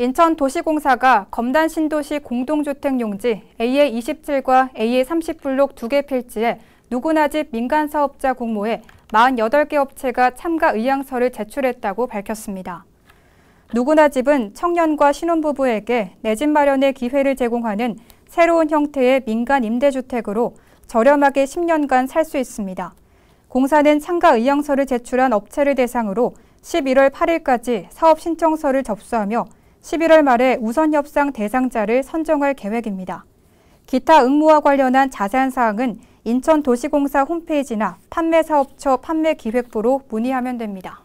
인천도시공사가 검단 신도시 공동주택용지 AA27과 AA30블록 2개 필지에 누구나 집 민간사업자 공모에 48개 업체가 참가 의향서를 제출했다고 밝혔습니다. 누구나 집은 청년과 신혼부부에게 내집 마련의 기회를 제공하는 새로운 형태의 민간 임대주택으로 저렴하게 10년간 살 수 있습니다. 공사는 참가 의향서를 제출한 업체를 대상으로 11월 8일까지 사업 신청서를 접수하며 11월 말에 우선 협상 대상자를 선정할 계획입니다. 기타 응모와 관련한 자세한 사항은 인천도시공사 홈페이지나 판매사업처 판매기획부로 문의하면 됩니다.